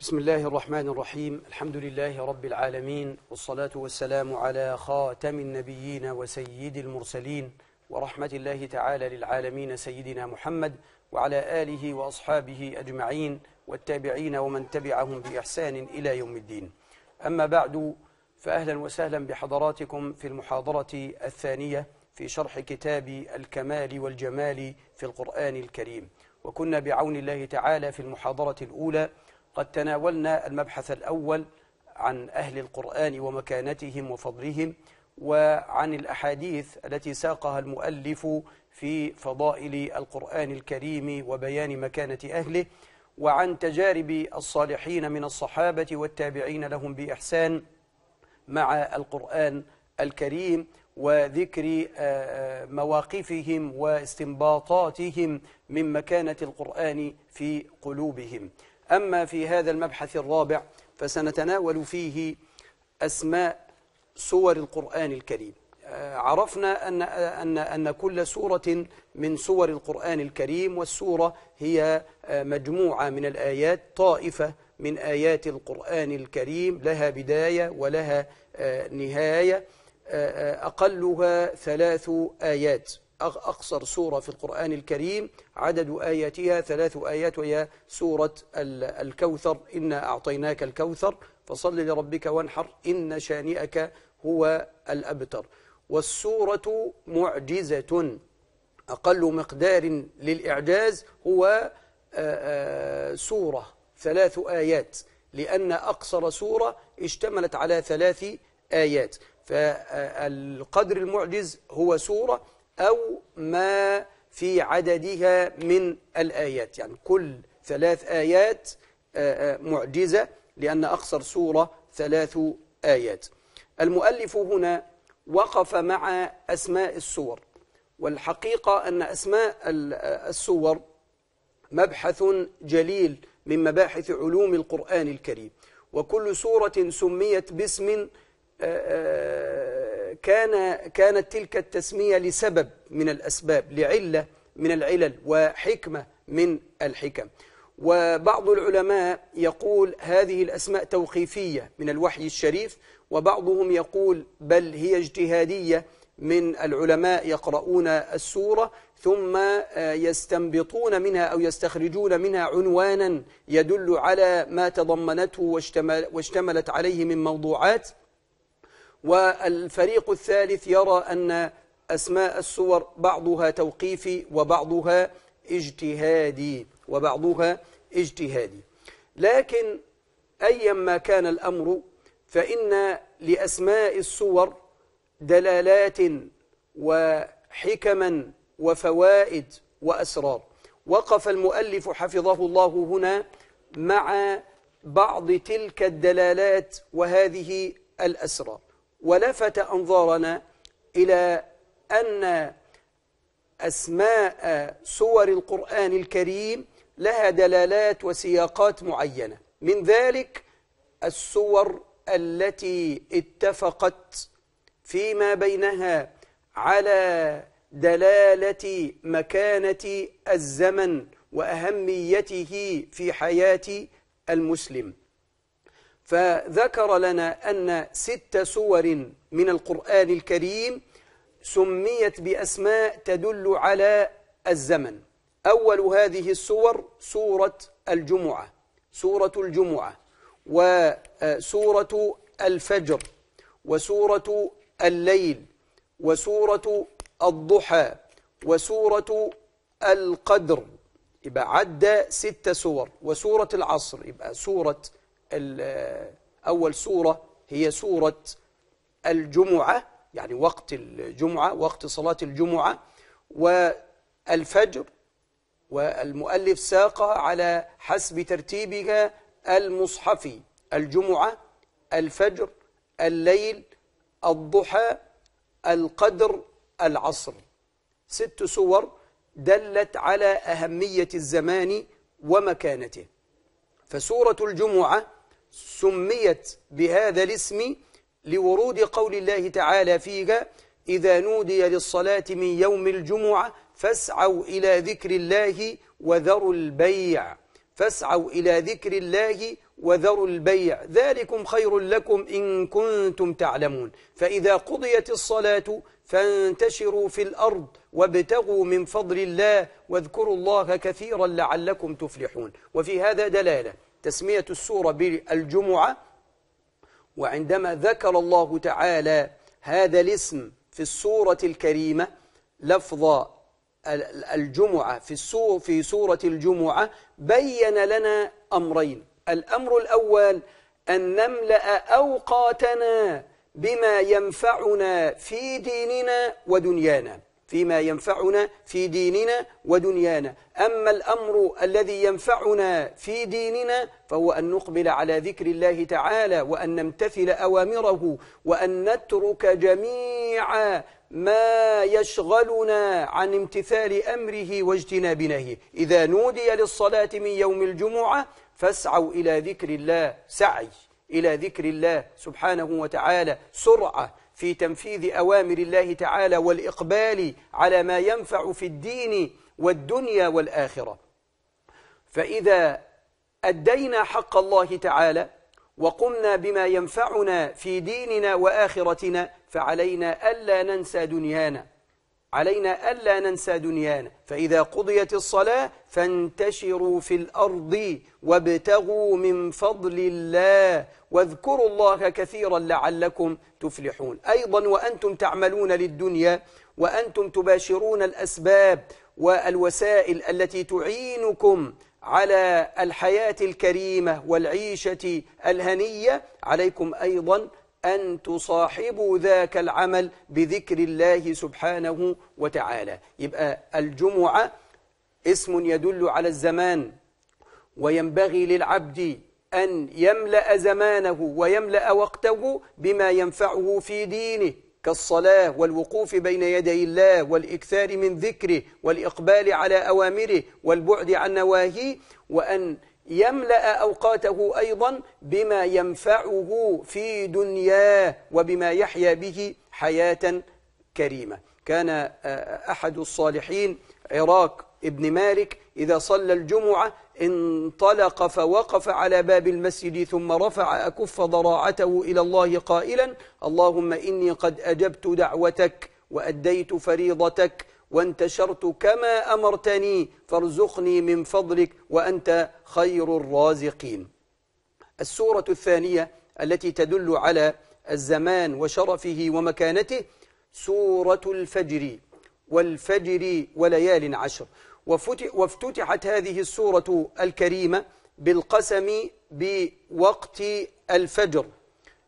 بسم الله الرحمن الرحيم الحمد لله رب العالمين والصلاة والسلام على خاتم النبيين وسيد المرسلين ورحمة الله تعالى للعالمين سيدنا محمد وعلى آله وأصحابه أجمعين والتابعين ومن تبعهم بإحسان إلى يوم الدين أما بعد فأهلا وسهلا بحضراتكم في المحاضرة الثانية في شرح كتاب الكمال والجمال في القرآن الكريم وكنا بعون الله تعالى في المحاضرة الأولى قد تناولنا المبحث الأول عن أهل القرآن ومكانتهم وفضلهم وعن الأحاديث التي ساقها المؤلف في فضائل القرآن الكريم وبيان مكانة أهله وعن تجارب الصالحين من الصحابة والتابعين لهم بإحسان مع القرآن الكريم وذكر آه، آه، مواقفهم واستنباطاتهم من مكانة القرآن في قلوبهم أما في هذا المبحث الرابع فسنتناول فيه أسماء سور القرآن الكريم آه، عرفنا أن, أن, أن كل سورة من سور القرآن الكريم والسورة هي آه، مجموعة من الآيات طائفة من آيات القرآن الكريم لها بداية ولها آه، نهاية أقلها ثلاث آيات أقصر سورة في القرآن الكريم عدد آياتها ثلاث آيات وهي سورة الكوثر إنا أعطيناك الكوثر فصل لربك وانحر إن شانئك هو الأبتر والسورة معجزة أقل مقدار للإعجاز هو سورة ثلاث آيات لأن أقصر سورة اشتملت على ثلاث آيات فالقدر المعجز هو سورة أو ما في عددها من الآيات يعني كل ثلاث آيات آه، آه، معجزة لأن أقصر سورة ثلاث آيات المؤلف هنا وقف مع أسماء السور والحقيقة أن أسماء آه، السور مبحث جليل من مباحث علوم القرآن الكريم وكل سورة سميت باسم آه، آه، كان كانت تلك التسمية لسبب من الأسباب لعلة من العلل وحكمة من الحكم وبعض العلماء يقول هذه الأسماء توقيفية من الوحي الشريف وبعضهم يقول بل هي اجتهادية من العلماء يقرؤون السورة ثم آه، يستنبطون منها أو يستخرجون منها عنوانا يدل على ما تضمنته واشتملت عليه من موضوعات والفريق الثالث يرى أن أسماء السور بعضها توقيفي وبعضها اجتهادي وبعضها اجتهادي لكن أيما كان الأمر فإن لأسماء السور دلالات وحكما وفوائد وأسرار وقف المؤلف حفظه الله هنا مع بعض تلك الدلالات وهذه الأسرار ولفت أنظارنا إلى أن أسماء سور القرآن الكريم لها دلالات وسياقات معينة من ذلك السور التي اتفقت فيما بينها على دلالة مكانة الزمن وأهميته في حياة المسلم فذكر لنا أن ست سور من القرآن الكريم سميت بأسماء تدل على الزمن أول هذه السور سورة الجمعة سورة الجمعة وسورة آه، الفجر وسورة الليل وسورة الضحى وسورة القدر يبقى عدى ست سور وسورة العصر يبقى سورة أول سورة هي سورة الجمعة يعني وقت الجمعة وقت صلاة الجمعة والفجر والمؤلف ساقها على حسب ترتيبها المصحفي الجمعة الفجر الليل الضحى القدر العصر ست سور دلت على أهمية الزمان ومكانته فسورة الجمعة سميت بهذا الاسم لورود قول الله تعالى فيها إذا نودي للصلاة من يوم الجمعة فاسعوا إلى ذكر الله وذروا البيع فاسعوا إلى ذكر الله وذروا البيع ذلكم خير لكم إن كنتم تعلمون فإذا قضيت الصلاة فانتشروا في الأرض وابتغوا من فضل الله واذكروا الله كثيرا لعلكم تفلحون وفي هذا دلالة تسمية السورة بالجمعة وعندما ذكر الله تعالى هذا الاسم في السورة الكريمة لفظ الجمعة في في سورة الجمعة بين لنا أمرين الأمر الأول أن نملأ أوقاتنا بما ينفعنا في ديننا ودنيانا فيما ينفعنا في ديننا ودنيانا أما الأمر الذي ينفعنا في ديننا فهو أن نقبل على ذكر الله تعالى وأن نمتثل أوامره وأن نترك جميع ما يشغلنا عن امتثال أمره واجتناب نهيه إذا نودي للصلاة من يوم الجمعة فاسعوا إلى ذكر الله سعي إلى ذكر الله سبحانه وتعالى سرعة في تنفيذ أوامر الله تعالى والإقبال على ما ينفع في الدين والدنيا والآخرة فإذا أدينا حق الله تعالى وقمنا بما ينفعنا في ديننا وآخرتنا فعلينا ألا ننسى دنيانا علينا ألا ننسى دنيانا فإذا قضيت الصلاة فانتشروا في الأرض وابتغوا من فضل الله واذكروا الله كثيرا لعلكم تفلحون أيضا وأنتم تعملون للدنيا وأنتم تباشرون الأسباب والوسائل التي تعينكم على الحياة الكريمة والعيشة الهنية عليكم أيضا أن تصاحبوا ذاك العمل بذكر الله سبحانه وتعالى يبقى الجمعة اسم يدل على الزمان وينبغي للعبد أن يملأ زمانه ويملأ وقته بما ينفعه في دينه كالصلاة والوقوف بين يدي الله والإكثار من ذكره والإقبال على أوامره والبعد عن نواهيه وأن يملأ أوقاته أيضا بما ينفعه في دنياه وبما يحيا به حياة كريمة كان آه، أحد الصالحين عراق ابن مالك إذا صلى الجمعة انطلق فوقف على باب المسجد ثم رفع أكف ضراعته إلى الله قائلا اللهم إني قد أجبت دعوتك وأديت فريضتك وانتشرت كما أمرتني فارزقني من فضلك وأنت خير الرازقين السورة الثانية التي تدل على الزمان وشرفه ومكانته سورة الفجر والفجر وليال عشر وافتتحت هذه السورة الكريمة بالقسم بوقت الفجر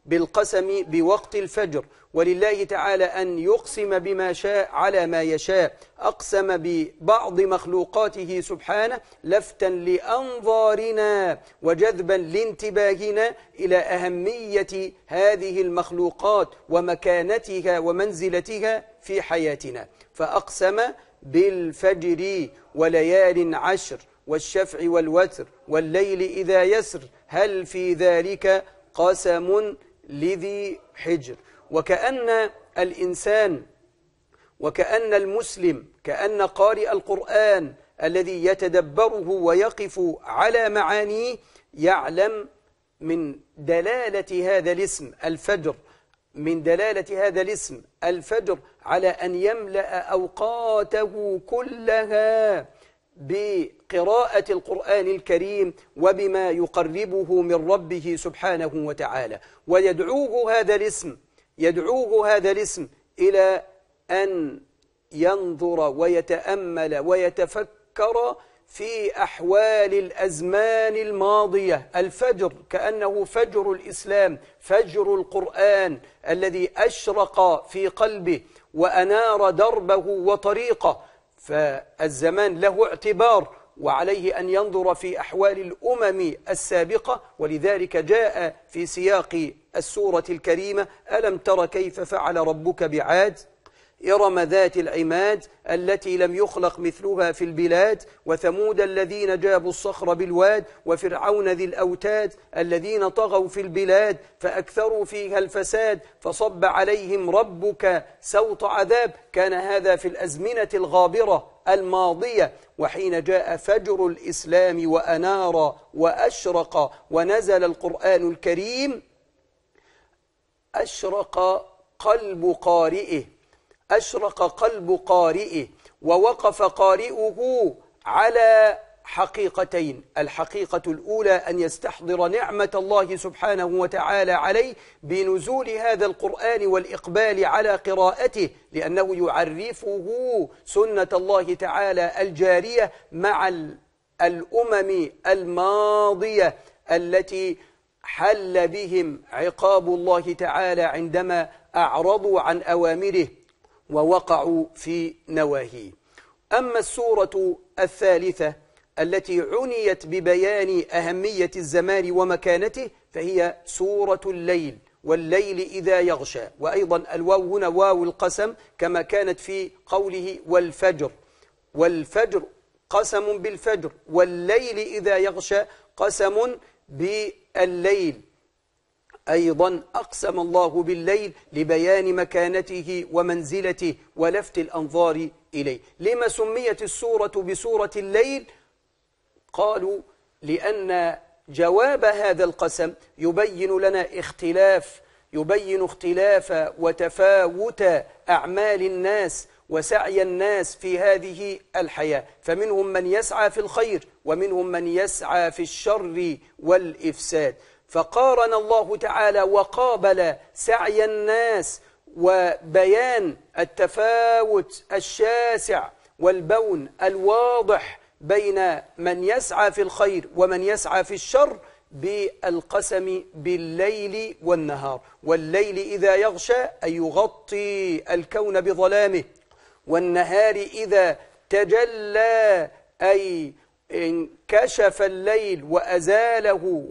بالقسم بوقت الفجر ولله تعالى أن يقسم بما شاء على ما يشاء أقسم ببعض مخلوقاته سبحانه لفتا لأنظارنا وجذبا لانتباهنا إلى أهمية هذه المخلوقات ومكانتها ومنزلتها في حياتنا فأقسم بالفجر وليال عشر والشفع والوتر والليل إذا يسر هل في ذلك قسم لذي حجر وكأن الإنسان وكأن المسلم كأن قارئ القرآن الذي يتدبره ويقف على معانيه يعلم من دلالة هذا الاسم الفجر من دلالة هذا الاسم الفجر على أن يملأ أوقاته كلها بقراءة القرآن الكريم وبما يقربه من ربه سبحانه وتعالى ويدعوه هذا الاسم يدعوه هذا الاسم إلى أن ينظر ويتأمل ويتفكر في أحوال الأزمان الماضية الفجر كأنه فجر الإسلام فجر القرآن الذي أشرق في قلبه وأنار دربه وطريقه فالزمان له اعتبار وعليه أن ينظر في أحوال الأمم السابقة ولذلك جاء في سياق السورة الكريمة ألم تر كيف فعل ربك بعاد إرم ذات العماد التي لم يخلق مثلها في البلاد وثمود الذين جابوا الصخر بالواد وفرعون ذي الأوتاد الذين طغوا في البلاد فأكثروا فيها الفساد فصب عليهم ربك سوط عذاب كان هذا في الأزمنة الغابرة الماضية وحين جاء فجر الإسلام وأنار وأشرق ونزل القرآن الكريم أشرق قلب قارئه أشرق قلب قارئه ووقف قارئه على حقيقتين الحقيقة الأولى أن يستحضر نعمة الله سبحانه وتعالى عليه بنزول هذا القرآن والإقبال على قراءته لأنه يعرفه سنة الله تعالى الجارية مع الأمم الماضية التي حل بهم عقاب الله تعالى عندما أعرضوا عن أوامره ووقعوا في نواهيه أما السورة الثالثة التي عنيت ببيان أهمية الزمان ومكانته فهي سورة الليل والليل إذا يغشى وأيضا الواو هنا واو القسم كما كانت في قوله والفجر والفجر قسم بالفجر والليل إذا يغشى قسم بالليل أيضا أقسم الله بالليل لبيان مكانته ومنزلته ولفت الأنظار إليه لما سميت السورة بسورة الليل قالوا لأن جواب هذا القسم يبين لنا اختلاف يبين اختلاف وتفاوت أعمال الناس وسعي الناس في هذه الحياة فمنهم من يسعى في الخير ومنهم من يسعى في الشر والإفساد فقارن الله تعالى وقابل سعي الناس وبيان التفاوت الشاسع والبون الواضح بين من يسعى في الخير ومن يسعى في الشر بالقسم بالليل والنهار والليل إذا يغشى أي يغطي الكون بظلامه والنهار إذا تجلى أي انكشف الليل وأزاله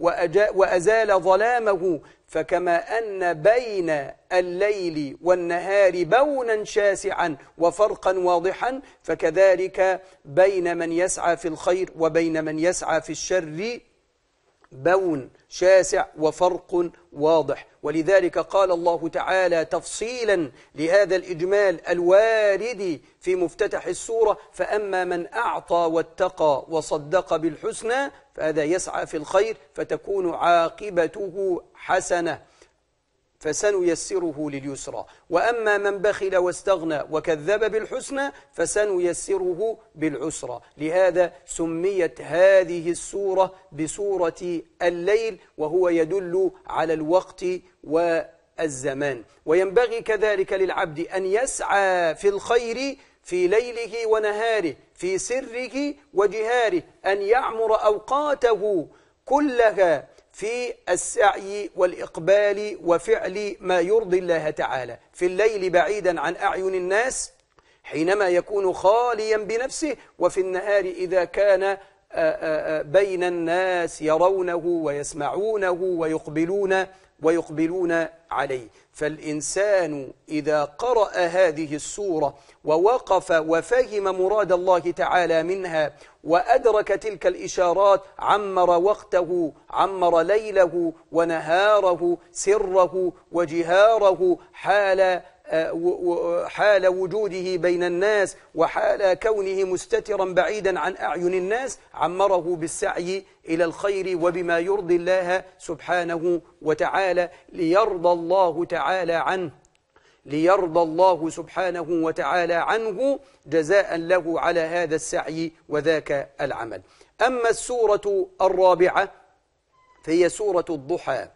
وأزال ظلامه فكما أن بين الليل والنهار بونا شاسعا وفرقا واضحا فكذلك بين من يسعى في الخير وبين من يسعى في الشر بون شاسع وفرق واضح ولذلك قال الله تعالى تفصيلا لهذا الإجمال الوارد في مفتتح السورة فأما من أعطى واتقى وصدق بالحسنى فهذا يسعى في الخير فتكون عاقبته حسنة فسنيسره لليسرى وأما من بخل واستغنى وكذب بالحسنى فسنيسره بالعسرى لهذا سميت هذه السورة بسورة الليل وهو يدل على الوقت والزمان وينبغي كذلك للعبد أن يسعى في الخير في ليله ونهاره في سره وجهاره أن يعمر أوقاته كلها في السعي والإقبال وفعل ما يرضي الله تعالى في الليل بعيدا عن أعين الناس حينما يكون خاليا بنفسه وفي النهار إذا كان آه، آه، آه، بين الناس يرونه ويسمعونه ويقبلون ويقبلون عليه فالإنسان إذا قرأ هذه السورة ووقف وفهم مراد الله تعالى منها وأدرك تلك الإشارات عمر وقته عمر ليله ونهاره سره وجهاره حال آه، حال وجوده بين الناس وحال كونه مستترا بعيدا عن أعين الناس عمره بالسعي إلى الخير وبما يرضي الله سبحانه وتعالى ليرضى الله تعالى عنه ليرضى الله سبحانه وتعالى عنه جزاء له على هذا السعي وذاك العمل أما السورة الرابعة فهي سورة الضحى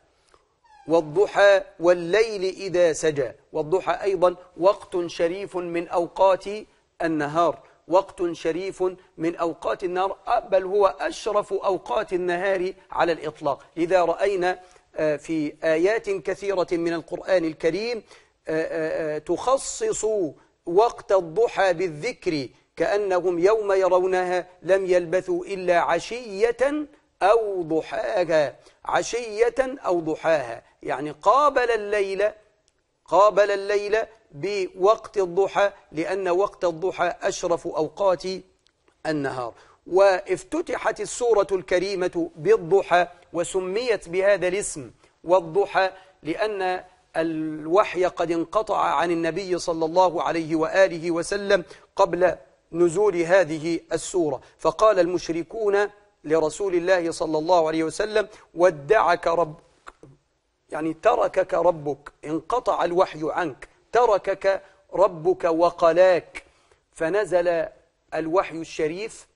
والضحى والليل إذا سجى والضحى أيضا وقت شريف من أوقات النهار وقت شريف من أوقات النهار آه، بل هو أشرف أوقات النهار على الإطلاق لذا رأينا آه، في آيات كثيرة من القرآن الكريم آه، تخصص وقت الضحى بالذكر كأنهم يوم يرونها لم يلبثوا إلا عشية أو ضحاها عشية أو ضحاها يعني قابل الليل قابل الليل بوقت الضحى لأن وقت الضحى أشرف أوقات النهار وافتتحت السورة الكريمة بالضحى وسميت بهذا الاسم والضحى لأن الوحي قد انقطع عن النبي صلى الله عليه وآله وسلم قبل نزول هذه السورة فقال المشركون لرسول الله صلى الله عليه وسلم ودعك ربك يعني تركك ربك انقطع الوحي عنك تركك ربك وقلاك فنزل الوحي الشريف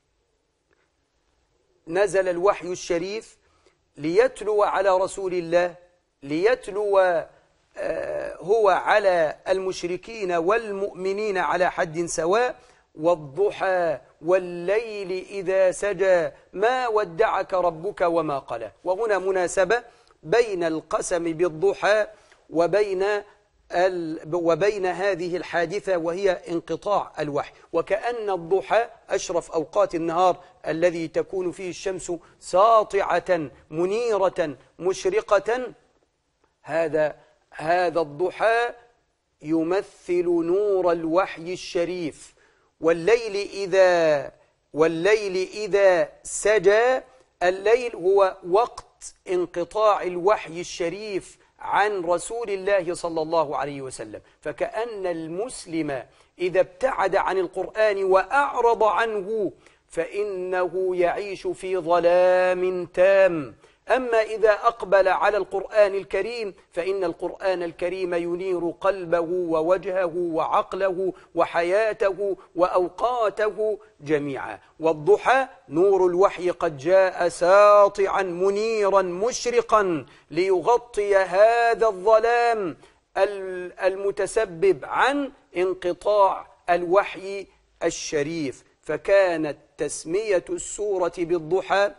نزل الوحي الشريف ليتلو على رسول الله ليتلو آه، هو على المشركين والمؤمنين على حد سواء والضحى والليل إذا سجى ما ودعك ربك وما قلى وهنا مناسبة بين القسم بالضحى وبين ال... وبين هذه الحادثة وهي انقطاع الوحي وكأن الضحى أشرف أوقات النهار الذي تكون فيه الشمس ساطعة منيرة مشرقة هذا هذا الضحى يمثل نور الوحي الشريف والليل إذا والليل إذا سجى الليل هو وقت انقطاع الوحي الشريف عن رسول الله صلى الله عليه وسلم فكأن المسلم إذا ابتعد عن القرآن وأعرض عنه فإنه يعيش في ظلام تام أما إذا أقبل على القرآن الكريم فإن القرآن الكريم ينير قلبه ووجهه وعقله وحياته وأوقاته جميعا والضحى نور الوحي قد جاء ساطعا منيرا مشرقا ليغطي هذا الظلام المتسبب عن انقطاع الوحي الشريف فكانت تسمية السورة بالضحى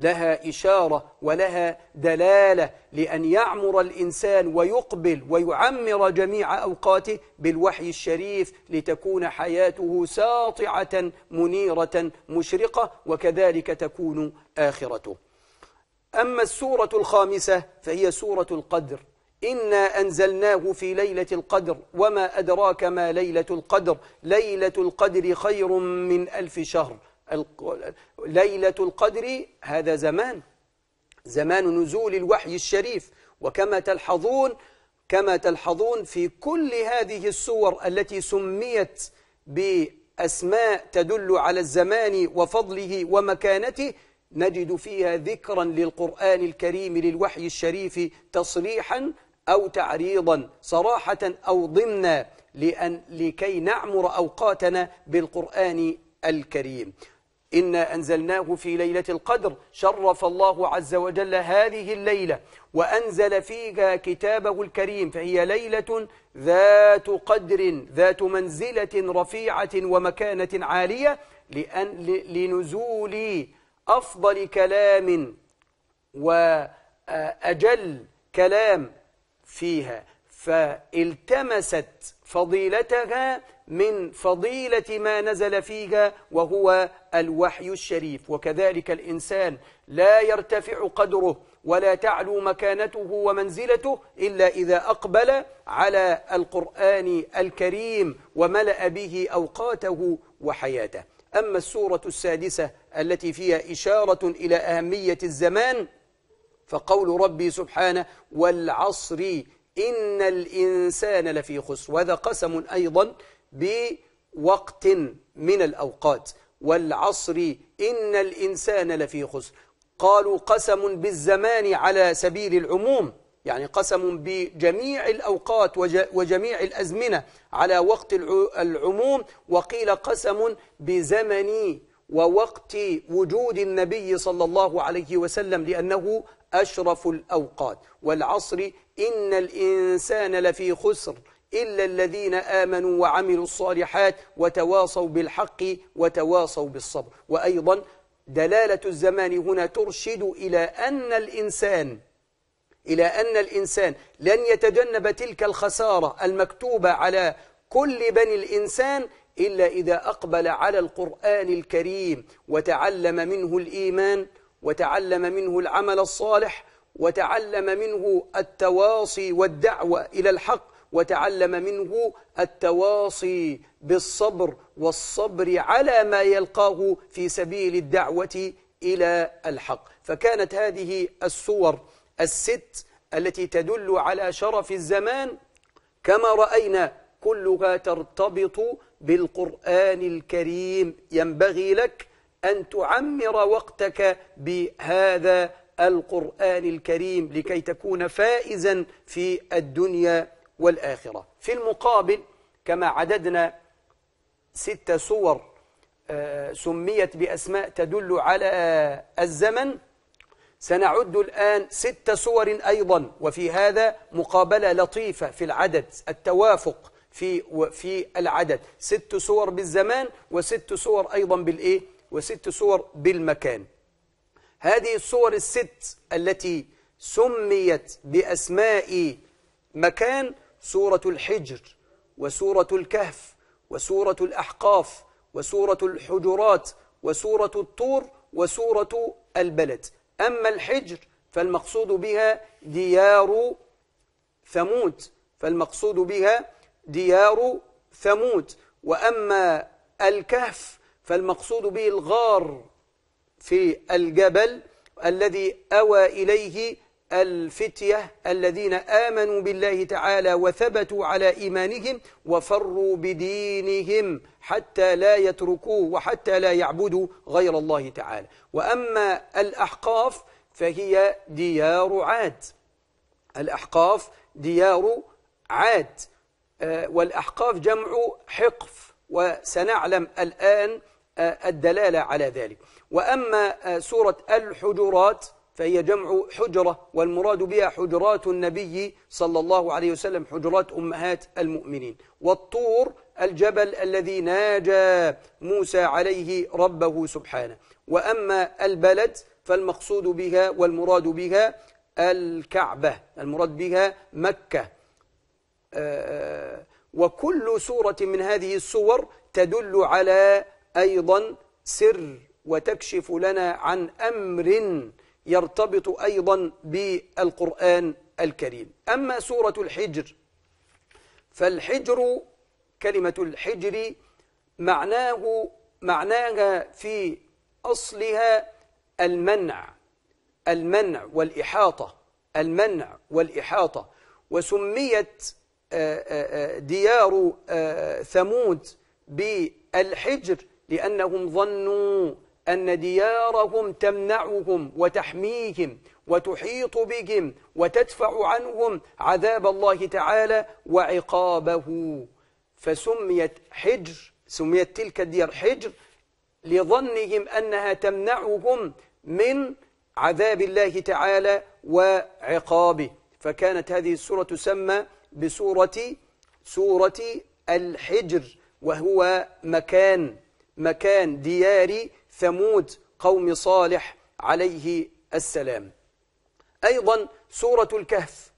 لها إشارة ولها دلالة لأن يعمر الإنسان ويقبل ويعمر جميع أوقاته بالوحي الشريف لتكون حياته ساطعة منيرة مشرقة وكذلك تكون آخرته أما السورة الخامسة فهي سورة القدر إنا أنزلناه في ليلة القدر وما أدراك ما ليلة القدر ليلة القدر خير من ألف شهر ليلة القدر هذا زمان زمان نزول الوحي الشريف وكما تلحظون كما تلحظون في كل هذه السور التي سميت بأسماء تدل على الزمان وفضله ومكانته نجد فيها ذكرا للقرآن الكريم للوحي الشريف تصريحا أو تعريضا صراحة أو ضمنا لأن لكي نعمر أوقاتنا بالقرآن الكريم إنا أنزلناه في ليلة القدر شرف الله عز وجل هذه الليلة وأنزل فيها كتابه الكريم فهي ليلة ذات قدر ذات منزلة رفيعة ومكانة عالية لأن لنزول أفضل كلام وأجل كلام فيها فالتمست فضيلتها من فضيلة ما نزل فيها وهو الوحي الشريف وكذلك الإنسان لا يرتفع قدره ولا تعلو مكانته ومنزلته إلا إذا أقبل على القرآن الكريم وملأ به أوقاته وحياته أما السورة السادسة التي فيها إشارة إلى أهمية الزمان فقول ربي سبحانه والعصر إن الإنسان لفي خسر وهذا قسم أيضا بوقت من الأوقات والعصر إن الإنسان لفي خسر قالوا قسم بالزمان على سبيل العموم يعني قسم بجميع الأوقات وجميع الأزمنة على وقت العموم وقيل قسم بزمن ووقت وجود النبي صلى الله عليه وسلم لأنه أشرف الأوقات والعصر إن الإنسان لفي خسر إلا الذين آمنوا وعملوا الصالحات وتواصوا بالحق وتواصوا بالصبر وأيضا دلالة الزمان هنا ترشد إلى أن الإنسان إلى أن الإنسان لن يتجنب تلك الخسارة المكتوبة على كل بني الإنسان إلا إذا أقبل على القرآن الكريم وتعلم منه الإيمان وتعلم منه العمل الصالح وتعلم منه التواصي والدعوة إلى الحق وتعلم منه التواصي بالصبر والصبر على ما يلقاه في سبيل الدعوة إلى الحق فكانت هذه السور الست التي تدل على شرف الزمان كما رأينا كلها ترتبط بالقرآن الكريم ينبغي لك أن تعمر وقتك بهذا القرآن الكريم لكي تكون فائزا في الدنيا والآخرة في المقابل كما عددنا ست صور آه، سميت بأسماء تدل على الزمن سنعد الآن ست صور أيضا وفي هذا مقابلة لطيفة في العدد التوافق في في العدد ست صور بالزمان وست صور أيضا بالإيه وست صور بالمكان هذه الصور الست التي سميت بأسماء مكان سورة الحجر وسورة الكهف وسورة الأحقاف وسورة الحجرات وسورة الطور وسورة البلد أما الحجر فالمقصود بها ديار ثمود فالمقصود بها ديار ثمود وأما الكهف فالمقصود به الغار في الجبل الذي أوى إليه الفتية الذين آمنوا بالله تعالى وثبتوا على إيمانهم وفروا بدينهم حتى لا يتركوه وحتى لا يعبدوا غير الله تعالى وأما الأحقاف فهي ديار عاد الأحقاف ديار عاد آه، والأحقاف جمع حقف وسنعلم الآن الدلالة على ذلك وأما آه، سورة الحجرات فهي جمع حجرة والمراد بها حجرات النبي صلى الله عليه وسلم حجرات أمهات المؤمنين والطور الجبل الذي ناجى موسى عليه ربه سبحانه وأما البلد فالمقصود بها والمراد بها الكعبة المراد بها مكة آه، آه، وكل سورة من هذه السور تدل على أيضا سر وتكشف لنا عن أمر يرتبط أيضا بالقرآن الكريم أما سورة الحجر فالحجر كلمة الحجر معناه معناها في أصلها المنع المنع والإحاطة المنع والإحاطة وسميت آه، آه، آه، ديار ثمود بالحجر لأنهم ظنوا أن ديارهم تمنعهم وتحميهم وتحيط بهم وتدفع عنهم عذاب الله تعالى وعقابه فسميت حجر سميت تلك الديار حجر لظنهم أنها تمنعهم من عذاب الله تعالى وعقابه فكانت هذه السورة تسمى بسورة سورة الحجر وهو مكان مكان ديار ثمود قوم صالح عليه السلام أيضا سورة الكهف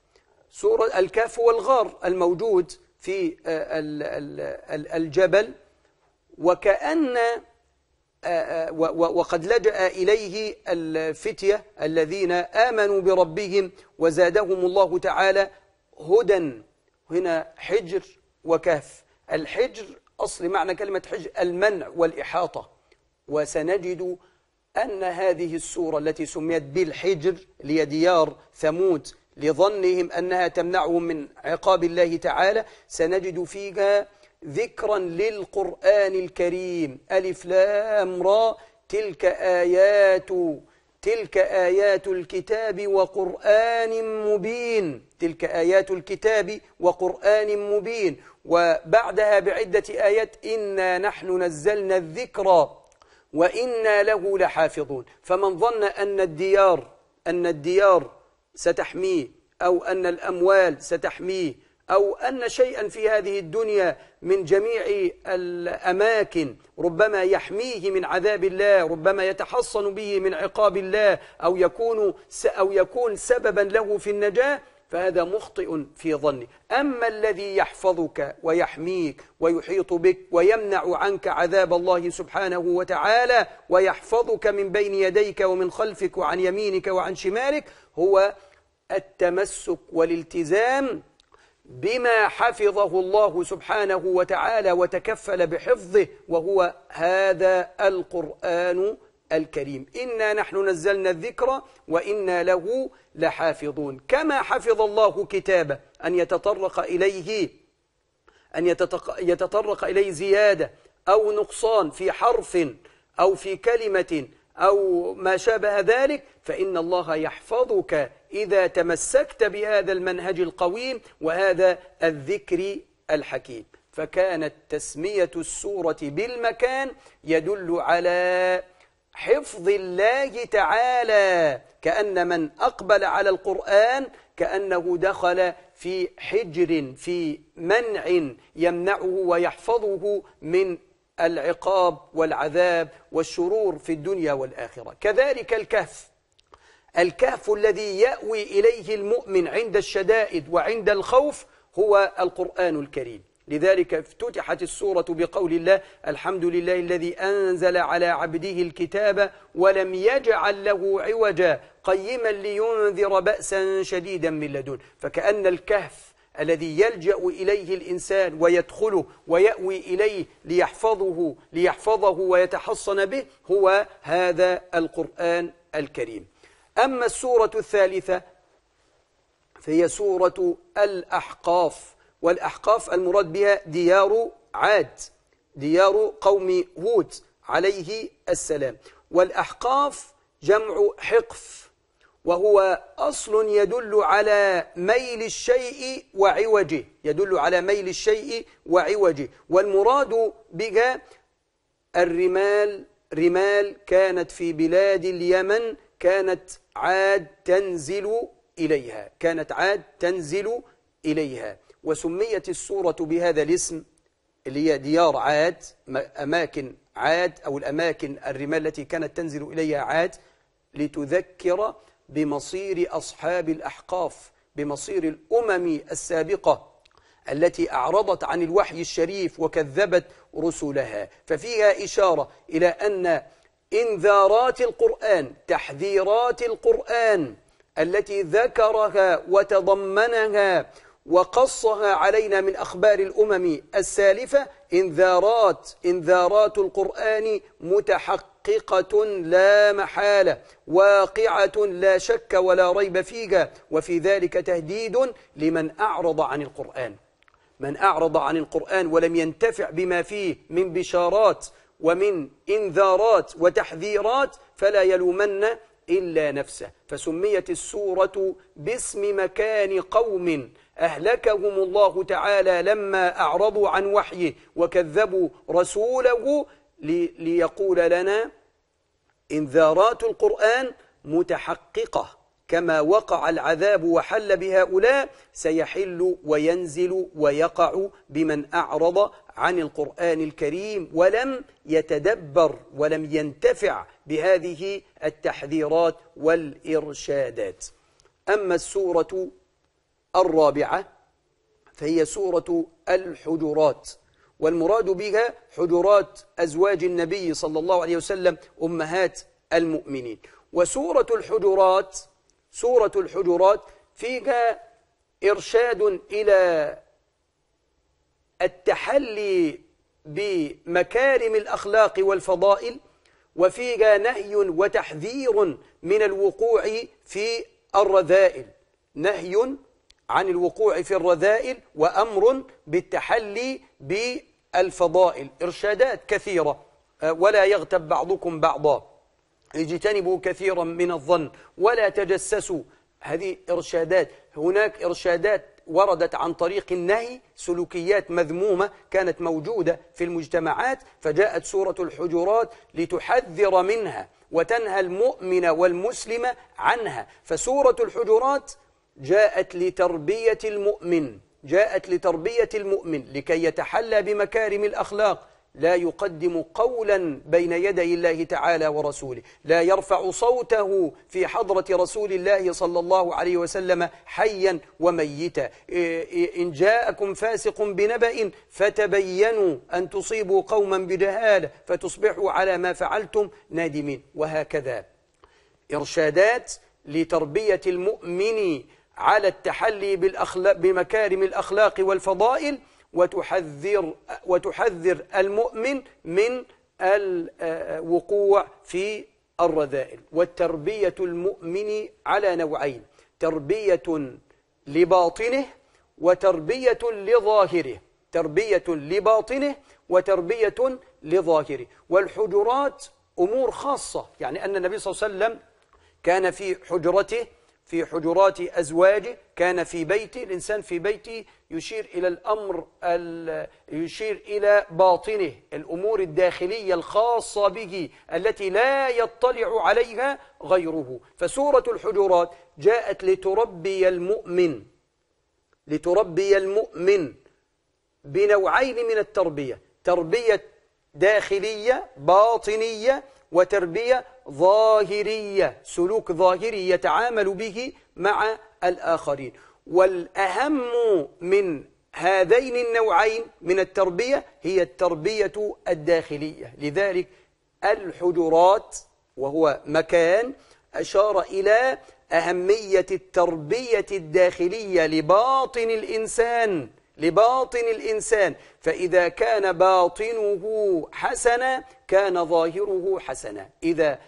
سورة الكهف والغار الموجود في آه، الجبل وكأن آه، آه، وقد لجأ إليه الفتية الذين آمنوا بربهم وزادهم الله تعالى هدى هنا حجر وكهف الحجر أصل معنى كلمة حج المنع والإحاطة وسنجد أن هذه السورة التي سميت بالحجر ديار ثمود لظنهم أنها تمنعهم من عقاب الله تعالى سنجد فيها ذكرا للقرآن الكريم ألف لام را تلك آيات تلك آيات الكتاب وقرآن مبين تلك آيات الكتاب وقرآن مبين وبعدها بعدة آيات إنا نحن نزلنا الذكرى وإنا له لحافظون فمن ظن أن الديار أن الديار ستحميه أو أن الأموال ستحميه أو أن شيئا في هذه الدنيا من جميع الأماكن ربما يحميه من عذاب الله ربما يتحصن به من عقاب الله أو يكون أو يكون سببا له في النجاة فهذا مخطئ في ظني أما الذي يحفظك ويحميك ويحيط بك ويمنع عنك عذاب الله سبحانه وتعالى ويحفظك من بين يديك ومن خلفك وعن يمينك وعن شمالك هو التمسك والالتزام بما حفظه الله سبحانه وتعالى وتكفل بحفظه وهو هذا القرآن الكريم إنا نحن نزلنا الذكر وإنا له لحافظون كما حفظ الله كتابه أن يتطرق إليه أن يتطرق إليه زيادة أو نقصان في حرف أو في كلمة أو ما شابه ذلك فإن الله يحفظك إذا تمسكت بهذا المنهج القويم وهذا الذكر الحكيم فكانت تسمية السورة بالمكان يدل على حفظ الله تعالى كأن من أقبل على القرآن كأنه دخل في حجر في منع يمنعه ويحفظه من العقاب والعذاب والشرور في الدنيا والآخرة كذلك الكهف الكهف الذي يأوي إليه المؤمن عند الشدائد وعند الخوف هو القرآن الكريم لذلك افتتحت السورة بقول الله الحمد لله الذي أنزل على عبده الكتاب ولم يجعل له عوجا قيما لينذر بأسا شديدا من لدن فكأن الكهف الذي يلجأ إليه الإنسان ويدخله ويأوي إليه ليحفظه ليحفظه ويتحصن به هو هذا القرآن الكريم أما السورة الثالثة فهي سورة الأحقاف والأحقاف المراد بها ديار عاد ديار قوم هود عليه السلام والأحقاف جمع حقف وهو أصل يدل على ميل الشيء وعوجه يدل على ميل الشيء وعوجه والمراد بها الرمال رمال كانت في بلاد اليمن كانت عاد تنزل إليها كانت عاد تنزل إليها وسميت السورة بهذا الاسم اللي هي ديار عاد أماكن عاد أو الأماكن الرمال التي كانت تنزل إليها عاد لتذكر بمصير أصحاب الأحقاف بمصير الأمم السابقة التي أعرضت عن الوحي الشريف وكذبت رسلها ففيها إشارة إلى أن إنذارات القرآن تحذيرات القرآن التي ذكرها وتضمنها وقصها علينا من أخبار الأمم السالفة إنذارات إنذارات القرآن متحققة لا محالة واقعة لا شك ولا ريب فيها وفي ذلك تهديد لمن أعرض عن القرآن من أعرض عن القرآن ولم ينتفع بما فيه من بشارات ومن إنذارات وتحذيرات فلا يلومن إلا نفسه فسميت السورة باسم مكان قوم أهلكهم الله تعالى لما أعرضوا عن وحيه وكذبوا رسوله ليقول لنا إنذارات القرآن متحققة كما وقع العذاب وحل بهؤلاء سيحل وينزل ويقع بمن أعرض عن القرآن الكريم ولم يتدبر ولم ينتفع بهذه التحذيرات والإرشادات أما السورة الرابعة فهي سورة الحجرات والمراد بها حجرات أزواج النبي صلى الله عليه وسلم أمهات المؤمنين وسورة الحجرات سورة الحجرات فيها إرشاد إلى التحلي بمكارم الأخلاق والفضائل وفيها نهي وتحذير من الوقوع في الرذائل نهي عن الوقوع في الرذائل وأمر بالتحلي بالفضائل إرشادات كثيرة آه، ولا يغتب بعضكم بعضا اجتنبوا كثيرا من الظن ولا تجسسوا هذه إرشادات هناك إرشادات وردت عن طريق النهي سلوكيات مذمومة كانت موجودة في المجتمعات فجاءت سورة الحجرات لتحذر منها وتنهى المؤمن والمسلم عنها فسورة الحجرات جاءت لتربية المؤمن جاءت لتربية المؤمن لكي يتحلى بمكارم الأخلاق لا يقدم قولا بين يدي الله تعالى ورسوله لا يرفع صوته في حضرة رسول الله صلى الله عليه وسلم حيا وميتا إن جاءكم فاسق بنبأ فتبينوا أن تصيبوا قوما بجهالة فتصبحوا على ما فعلتم نادمين وهكذا إرشادات لتربية المؤمن على التحلي بالأخلاق بمكارم الأخلاق والفضائل وتحذر وتحذر المؤمن من الوقوع آه، في الرذائل والتربية المؤمن على نوعين تربية لباطنه وتربية لظاهره تربية لباطنه وتربية لظاهره والحجرات أمور خاصة يعني أن النبي صلى الله عليه وسلم كان في حجرته في حجرات أزواجه كان في بيته الإنسان في بيته يشير إلى الأمر يشير إلى باطنه الأمور الداخلية الخاصة به التي لا يطلع عليها غيره فسورة الحجرات جاءت لتربي المؤمن لتربي المؤمن بنوعين من التربية تربية داخلية باطنية وتربية ظاهرية سلوك ظاهري يتعامل به مع الآخرين والأهم من هذين النوعين من التربية هي التربية الداخلية لذلك الحجرات وهو مكان أشار إلى أهمية التربية الداخلية لباطن الإنسان لباطن الإنسان فإذا كان باطنه حسنا كان ظاهره حسنا إذا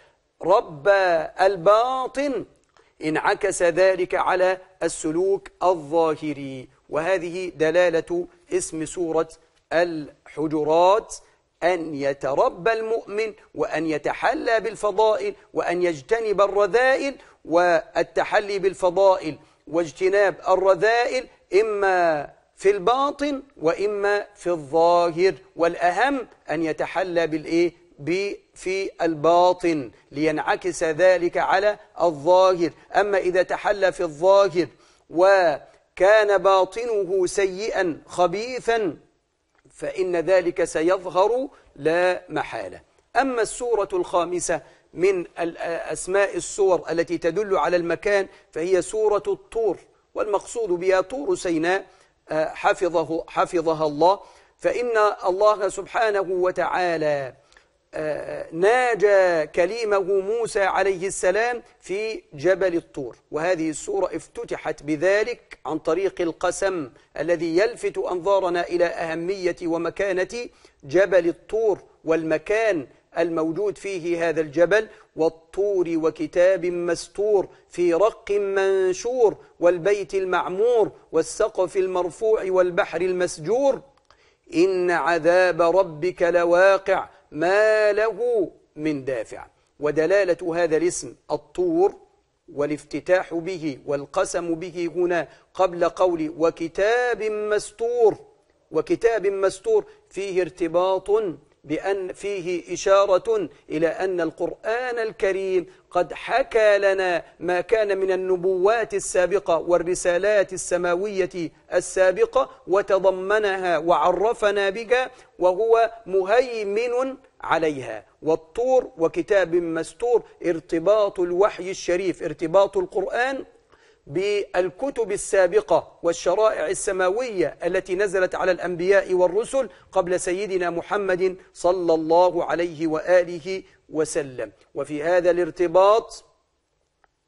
رب الباطن انعكس ذلك على السلوك الظاهري وهذه دلالة اسم سورة الحجرات أن يتربى المؤمن وأن يتحلى بالفضائل وأن يجتنب الرذائل والتحلي بالفضائل واجتناب الرذائل إما في الباطن وإما في الظاهر والأهم أن يتحلى بالإيه في الباطن لينعكس ذلك على الظاهر أما إذا تحلى في الظاهر وكان باطنه سيئا خبيثا فإن ذلك سيظهر لا محالة أما السورة الخامسة من أسماء السور التي تدل على المكان فهي سورة الطور والمقصود بها طور سيناء آه، حفظه حفظها الله فإن الله سبحانه وتعالى ناجى كليمه موسى عليه السلام في جبل الطور وهذه السورة افتتحت بذلك عن طريق القسم الذي يلفت أنظارنا إلى أهمية ومكانة جبل الطور والمكان الموجود فيه هذا الجبل والطور وكتاب مستور في رق منشور والبيت المعمور والسقف المرفوع والبحر المسجور إن عذاب ربك لواقع ما له من دافع ودلالة هذا الاسم الطور والافتتاح به والقسم به هنا قبل قول وكتاب مستور وكتاب مستور فيه ارتباط بأن فيه إشارة إلى أن القرآن الكريم قد حكى لنا ما كان من النبوات السابقة والرسالات السماوية السابقة وتضمنها وعرفنا بها وهو مهيمن عليها والطور وكتاب مستور ارتباط الوحي الشريف ارتباط القرآن بالكتب السابقة والشرائع السماوية التي نزلت على الأنبياء والرسل قبل سيدنا محمد صلى الله عليه وآله وسلم وفي هذا الارتباط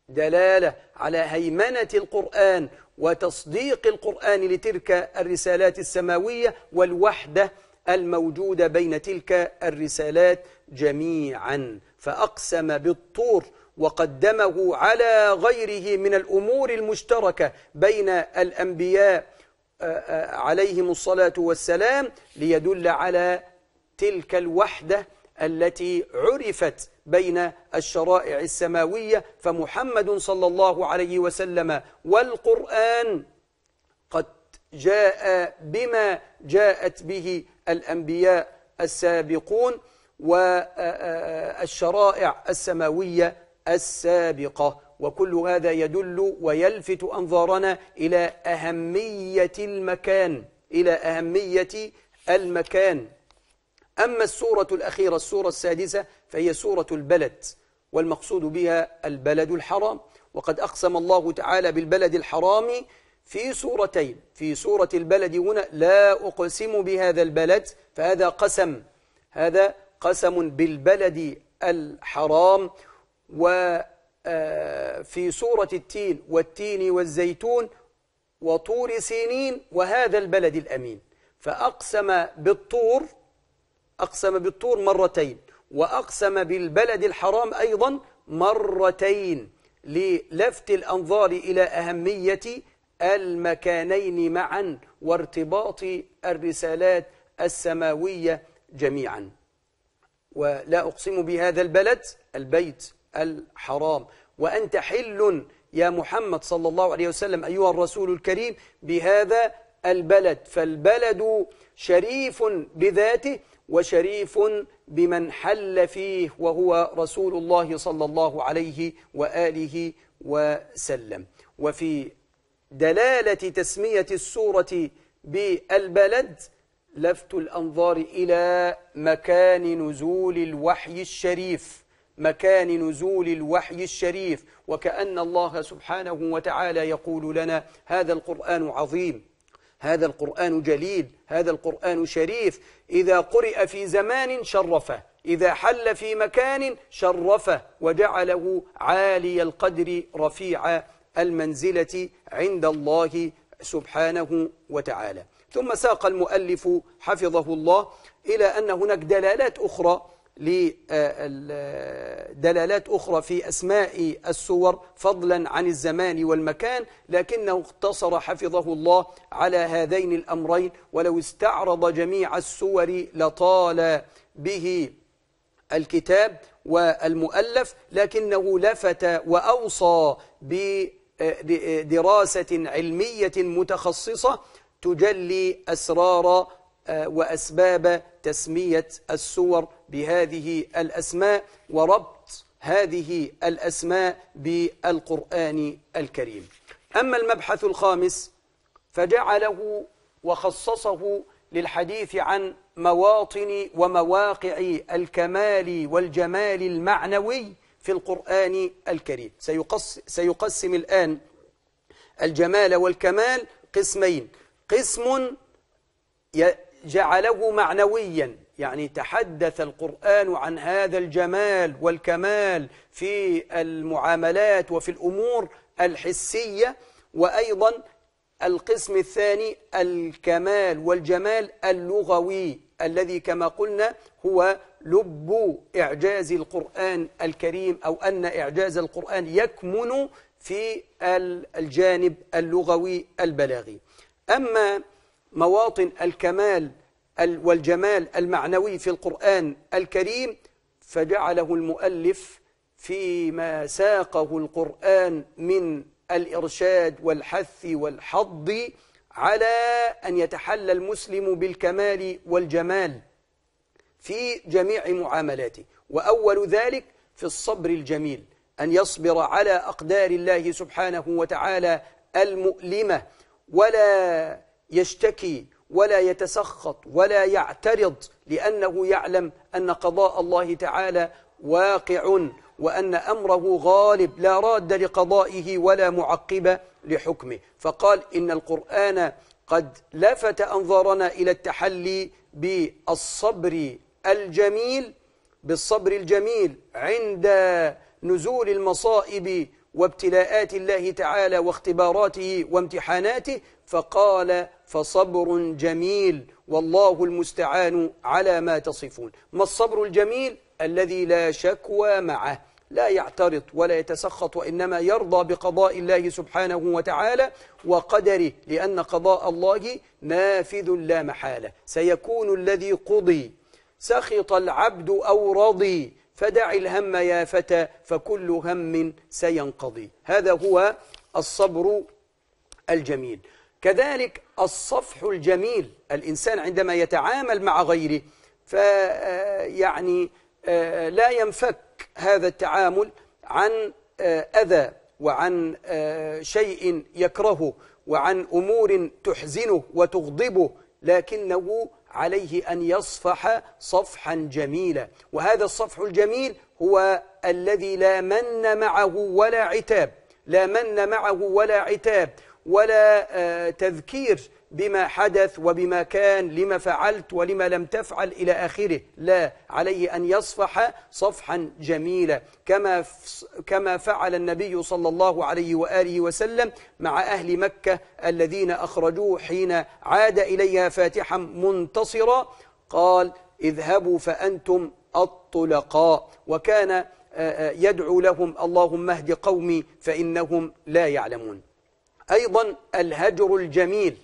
دلالة على هيمنة القرآن وتصديق القرآن لتلك الرسالات السماوية والوحدة الموجودة بين تلك الرسالات جميعا فأقسم بالطور وقدمه على غيره من الأمور المشتركة بين الأنبياء آه، آه، عليهم الصلاة والسلام ليدل على تلك الوحدة التي عرفت بين الشرائع السماوية فمحمد صلى الله عليه وسلم والقرآن قد جاء بما جاءت به الأنبياء السابقون والشرائع السماوية السابقة وكل هذا يدل ويلفت أنظارنا إلى أهمية المكان إلى أهمية المكان أما السورة الأخيرة السورة السادسة فهي سورة البلد والمقصود بها البلد الحرام وقد أقسم الله تعالى بالبلد الحرام في سورتين في سورة البلد هنا لا أقسم بهذا البلد فهذا قسم هذا قسم بالبلد الحرام وفي آه، سورة التين والتين والزيتون وطور سينين وهذا البلد الأمين فأقسم بالطور أقسم بالطور مرتين وأقسم بالبلد الحرام أيضا مرتين للفت الأنظار إلى أهمية المكانين معا وارتباط الرسالات السماوية جميعا ولا أقسم بهذا البلد البيت الحرام وأنت حل يا محمد صلى الله عليه وسلم أيها الرسول الكريم بهذا البلد فالبلد شريف بذاته وشريف بمن حل فيه وهو رسول الله صلى الله عليه وآله وسلم وفي دلالة تسمية السورة بالبلد لفت الأنظار إلى مكان نزول الوحي الشريف مكان نزول الوحي الشريف وكأن الله سبحانه وتعالى يقول لنا هذا القرآن عظيم هذا القرآن جليل هذا القرآن شريف إذا قرئ في زمان شرفه إذا حل في مكان شرفه وجعله عالي القدر رفيع المنزلة عند الله سبحانه وتعالى ثم ساق المؤلف حفظه الله إلى أن هناك دلالات أخرى لدلالات أخرى في أسماء السور فضلا عن الزمان والمكان لكنه اقتصر حفظه الله على هذين الأمرين ولو استعرض جميع السور لطال به الكتاب والمؤلف لكنه لفت وأوصى بدراسة علمية متخصصة تجلي أسرار آه، وأسباب تسمية السور بهذه الأسماء وربط هذه الأسماء بالقرآن الكريم أما المبحث الخامس فجعله وخصصه للحديث عن مواطن ومواقع الكمال والجمال المعنوي في القرآن الكريم سيقص سيقسم الآن الجمال والكمال قسمين قسم جعله معنويا يعني تحدث القرآن عن هذا الجمال والكمال في المعاملات وفي الأمور الحسية وأيضا القسم الثاني الكمال والجمال اللغوي الذي كما قلنا هو لب إعجاز القرآن الكريم أو أن إعجاز القرآن يكمن في الجانب اللغوي البلاغي أما مواطن الكمال والجمال المعنوي في القرآن الكريم فجعله المؤلف فيما ساقه القرآن من الإرشاد والحث والحض على أن يتحلى المسلم بالكمال والجمال في جميع معاملاته وأول ذلك في الصبر الجميل أن يصبر على أقدار الله سبحانه وتعالى المؤلمة ولا يشتكي ولا يتسخط ولا يعترض لأنه يعلم أن قضاء الله تعالى واقع وأن أمره غالب لا راد لقضائه ولا معقب لحكمه فقال إن القرآن قد لفت أنظارنا إلى التحلي بالصبر الجميل بالصبر الجميل عند نزول المصائب وابتلاءات الله تعالى واختباراته وامتحاناته فقال فصبر جميل والله المستعان على ما تصفون ما الصبر الجميل الذي لا شكوى معه لا يعترض ولا يتسخط وإنما يرضى بقضاء الله سبحانه وتعالى وقدره لأن قضاء الله نافذ لا محالة سيكون الذي قضي سخط العبد أو رضي فدع الهم يا فتى فكل هم سينقضي هذا هو الصبر الجميل كذلك الصفح الجميل الإنسان عندما يتعامل مع غيره فيعني آه، آه، لا ينفك هذا التعامل عن آه، أذى وعن شيء يكرهه وعن أمور تحزنه وتغضبه لكنه عليه أن يصفح صفحا جميلا وهذا الصفح الجميل هو الذي لا من معه ولا عتاب لا من معه ولا عتاب ولا آه، تذكير بما حدث وبما كان لما فعلت ولما لم تفعل إلى آخره لا عليه أن يصفح صفحا جميلا كما, كما فعل النبي صلى الله عليه وآله وسلم مع أهل مكة الذين أخرجوه حين عاد إليها فاتحا منتصرا قال اذهبوا فأنتم الطلقاء وكان يدعو لهم اللهم اهد قومي فإنهم لا يعلمون أيضا الهجر الجميل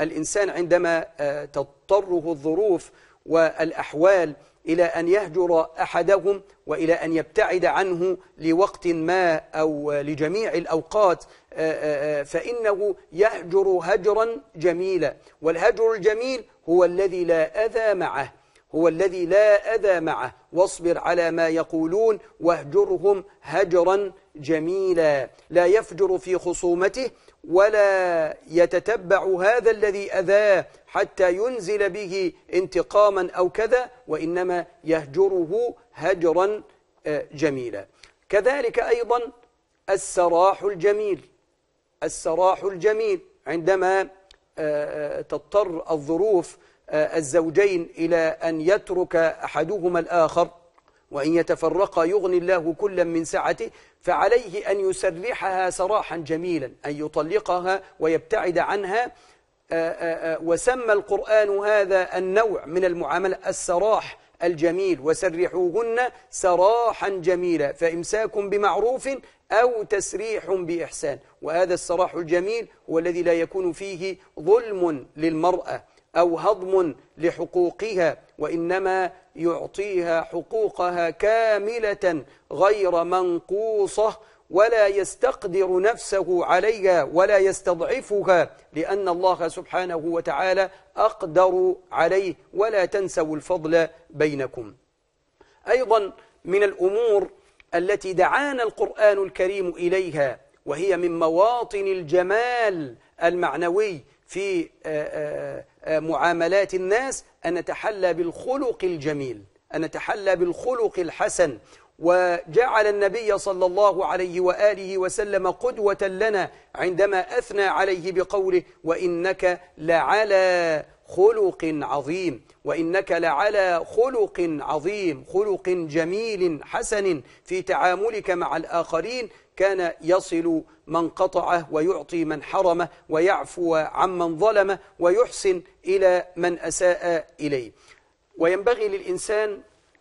الإنسان عندما آه، تضطره الظروف والأحوال إلى أن يهجر أحدهم وإلى أن يبتعد عنه لوقت ما أو لجميع الأوقات آه، آه، فإنه يهجر هجرا جميلا والهجر الجميل هو الذي لا أذى معه هو الذي لا أذى معه واصبر على ما يقولون واهجرهم هجرا جميلا لا يفجر في خصومته ولا يتتبع هذا الذي أذاه حتى ينزل به انتقاما أو كذا وإنما يهجره هجرا آه، جميلا كذلك أيضا السراح الجميل السراح الجميل عندما آه، آه، تضطر الظروف الزوجين إلى أن يترك أحدهما الآخر وإن يتفرقا يغني الله كلا من سعته فعليه أن يسرحها سراحا جميلا أن يطلقها ويبتعد عنها آه، آه، آه، وسمى القرآن هذا النوع من المعاملة السراح الجميل وسرحوهن سراحا جميلا فإمساك بمعروف أو تسريح بإحسان وهذا السراح الجميل هو الذي لا يكون فيه ظلم للمرأة أو هضم لحقوقها وإنما يعطيها حقوقها كاملة غير منقوصة ولا يستقدر نفسه عليها ولا يستضعفها لأن الله سبحانه وتعالى أقدر عليه ولا تنسوا الفضل بينكم أيضا من الأمور التي دعانا القرآن الكريم إليها وهي من مواطن الجمال المعنوي في معاملات الناس أن نتحلى بالخلق الجميل أن نتحلى بالخلق الحسن وجعل النبي صلى الله عليه وآله وسلم قدوة لنا عندما أثنى عليه بقوله وإنك لعلى خلق عظيم وإنك لعلى خلق عظيم خلق جميل حسن في تعاملك مع الآخرين كان يصل من قطعه ويعطي من حرمه ويعفو عمن ظلمه ويحسن إلى من أساء إليه وينبغي للإنسان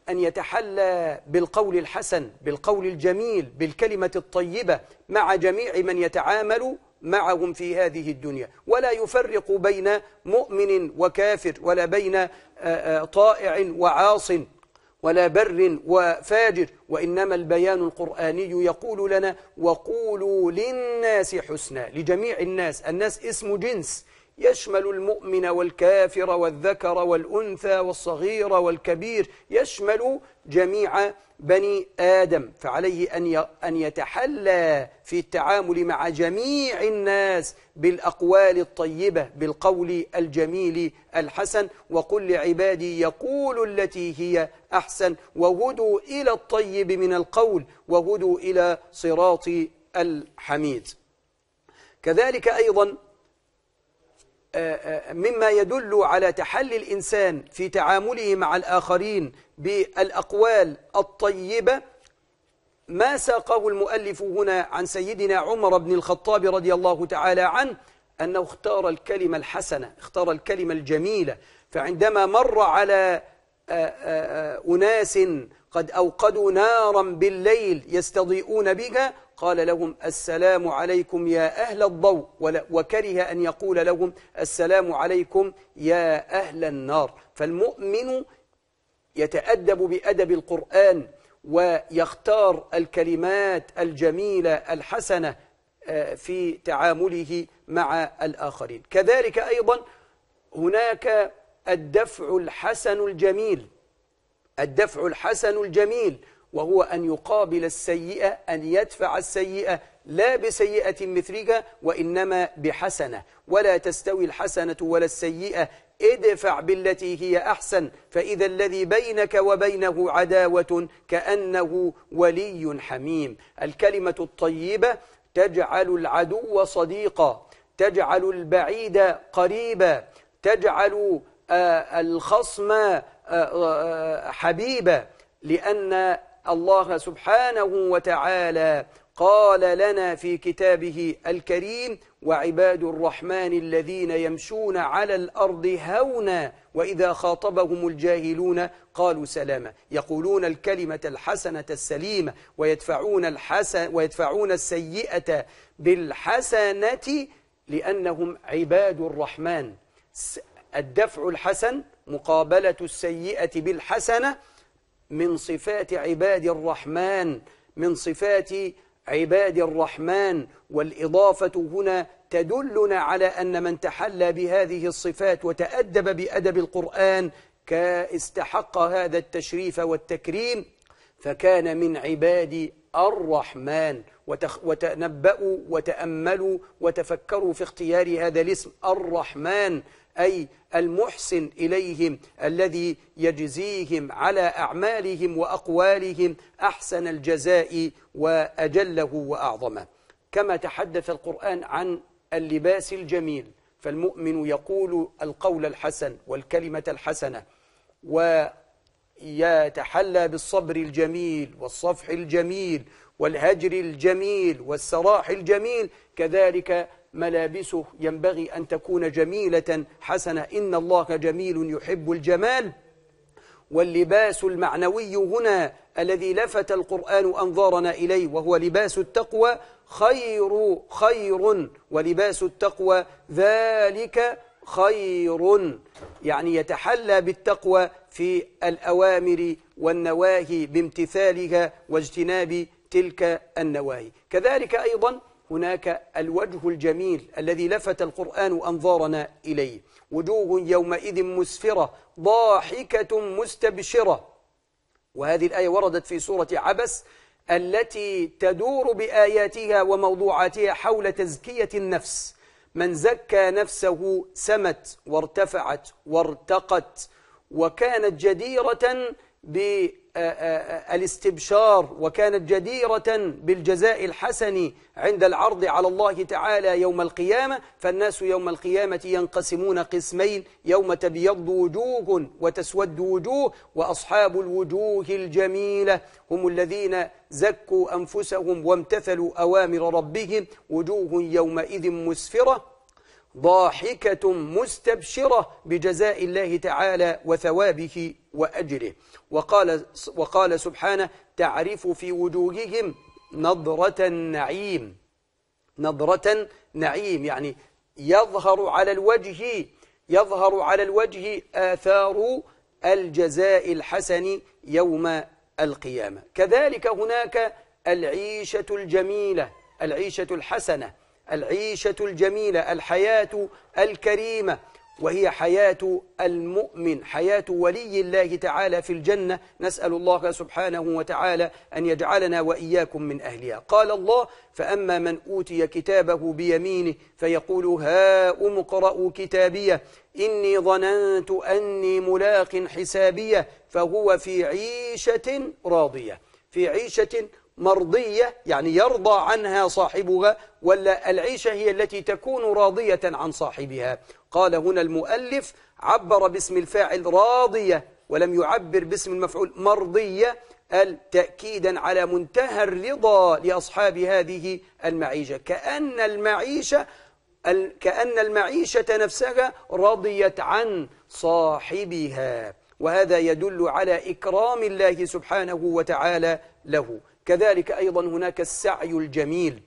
أن يتحلى بالقول الحسن بالقول الجميل بالكلمة الطيبة مع جميع من يتعامل معهم في هذه الدنيا ولا يفرق بين مؤمن وكافر ولا بين طائع وعاص ولا بر وفاجر وإنما البيان القرآني يقول لنا وقولوا للناس حسنا لجميع الناس الناس اسم جنس يشمل المؤمن والكافر والذكر والأنثى والصغير والكبير يشمل جميع بني آدم فعليه أن يتحلى في التعامل مع جميع الناس بالأقوال الطيبة بالقول الجميل الحسن وقل لعبادي يقول التي هي أحسن وهدوا إلى الطيب من القول وهدوا إلى صراط الحميد كذلك أيضا آه، آه، مما يدل على تحلي الإنسان في تعامله مع الآخرين بالأقوال الطيبة ما ساقه المؤلف هنا عن سيدنا عمر بن الخطاب رضي الله تعالى عنه أنه اختار الكلمة الحسنة اختار الكلمة الجميلة فعندما مر على آه، أناس قد أوقدوا نارا بالليل يستضيئون بها قال لهم السلام عليكم يا أهل الضوء وكره أن يقول لهم السلام عليكم يا أهل النار فالمؤمن يتأدب بأدب القرآن ويختار الكلمات الجميلة الحسنة آه، في تعامله مع الآخرين كذلك أيضا هناك الدفع الحسن الجميل الدفع الحسن الجميل وهو أن يقابل السيئة أن يدفع السيئة لا بسيئة مثلها وإنما بحسنة ولا تستوي الحسنة ولا السيئة ادفع بالتي هي أحسن فإذا الذي بينك وبينه عداوة كأنه ولي حميم الكلمة الطيبة تجعل العدو صديقا تجعل البعيد قريبا تجعل آه، الخصم آه، آه، حبيبا لأن الله سبحانه وتعالى قال لنا في كتابه الكريم وعباد الرحمن الذين يمشون على الأرض هونا وإذا خاطبهم الجاهلون قالوا سلاما يقولون الكلمة الحسنة السليمة ويدفعون, الحسن ويدفعون السيئة بالحسنة لأنهم عباد الرحمن الدفع الحسن مقابلة السيئة بالحسنة من صفات عباد الرحمن من صفات عباد الرحمن والإضافة هنا تدلنا على أن من تحلى بهذه الصفات وتأدب بأدب القرآن استحق هذا التشريف والتكريم فكان من عباد الرحمن وتنبأوا وتأملوا وتفكروا في اختيار هذا الاسم الرحمن أي المحسن إليهم الذي يجزيهم على أعمالهم وأقوالهم أحسن الجزاء وأجله وأعظمه كما تحدث القرآن عن اللباس الجميل فالمؤمن يقول القول الحسن والكلمة الحسنة ويتحلى بالصبر الجميل والصفح الجميل والهجر الجميل والسراح الجميل كذلك ملابسه ينبغي أن تكون جميلة حسنة إن الله جميل يحب الجمال واللباس المعنوي هنا الذي لفت القرآن أنظارنا إليه وهو لباس التقوى خير خير ولباس التقوى ذلك خير يعني يتحلى بالتقوى في الأوامر والنواهي بامتثالها واجتناب تلك النواهي كذلك أيضا هناك الوجه الجميل الذي لفت القرآن أنظارنا إليه وجوه يومئذ مسفرة ضاحكة مستبشرة وهذه الآية وردت في سورة عبس التي تدور بآياتها وموضوعاتها حول تزكية النفس من زكى نفسه سمت وارتفعت وارتقت وكانت جديرة بالنسبة آه، آه، آه، الاستبشار وكانت جديرة بالجزاء الحسن عند العرض على الله تعالى يوم القيامة فالناس يوم القيامة ينقسمون قسمين يوم تبيض وجوه وتسود وجوه وأصحاب الوجوه الجميلة هم الذين زكوا أنفسهم وامتثلوا أوامر ربهم وجوه يومئذ مسفرة ضاحكة مستبشرة بجزاء الله تعالى وثوابه وأجره وقال, وقال سبحانه تعرف في وجوههم نظرة النعيم نظرة نعيم يعني يظهر على الوجه يظهر على الوجه آثار الجزاء الحسن يوم القيامة كذلك هناك العيشة الجميلة العيشة الحسنة العيشة الجميلة الحياة الكريمة وهي حياة المؤمن حياة ولي الله تعالى في الجنة نسأل الله سبحانه وتعالى أن يجعلنا وإياكم من أهلها قال الله فأما من أوتي كتابه بيمينه فيقول هاؤم اقرأوا كتابيه إني ظننت أني ملاق حسابيه فهو في عيشة راضية في عيشة مرضية يعني يرضى عنها صاحبها ولا العيشة هي التي تكون راضية عن صاحبها قال هنا المؤلف عبر باسم الفاعل راضية ولم يعبر باسم المفعول مرضية تأكيدا على منتهى الرضا لأصحاب هذه المعيشة كأن المعيشة كأن المعيشة نفسها رضيت عن صاحبها وهذا يدل على إكرام الله سبحانه وتعالى له كذلك أيضا هناك السعي الجميل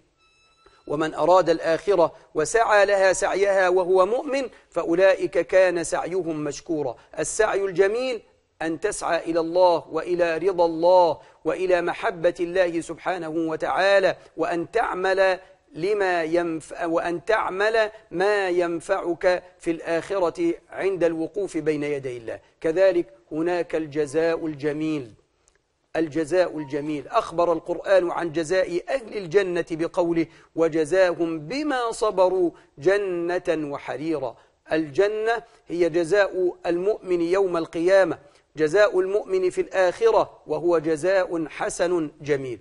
ومن أراد الآخرة وسعى لها سعيها وهو مؤمن فأولئك كان سعيهم مشكورا السعي الجميل أن تسعى إلى الله وإلى رضا الله وإلى محبة الله سبحانه وتعالى وأن تعمل لما ينف وأن تعمل ما ينفعك في الآخرة عند الوقوف بين يدي الله كذلك هناك الجزاء الجميل الجزاء الجميل أخبر القرآن عن جزاء أهل الجنة بقوله وجزاهم بما صبروا جنة وحريرا الجنة هي جزاء المؤمن يوم القيامة جزاء المؤمن في الآخرة وهو جزاء حسن جميل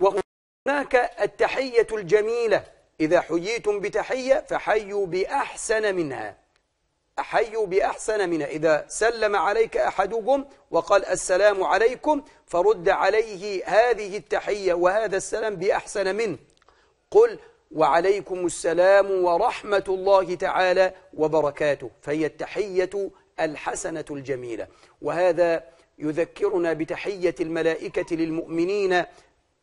وهناك التحية الجميلة إذا حييتم بتحية فحيوا بأحسن منها أحيوا بأحسن منها إذا سلم عليك أحدكم وقال السلام عليكم فرد عليه هذه التحية وهذا السلام بأحسن منه قل وعليكم السلام ورحمة الله تعالى وبركاته فهي التحية الحسنة الجميلة وهذا يذكرنا بتحية الملائكة للمؤمنين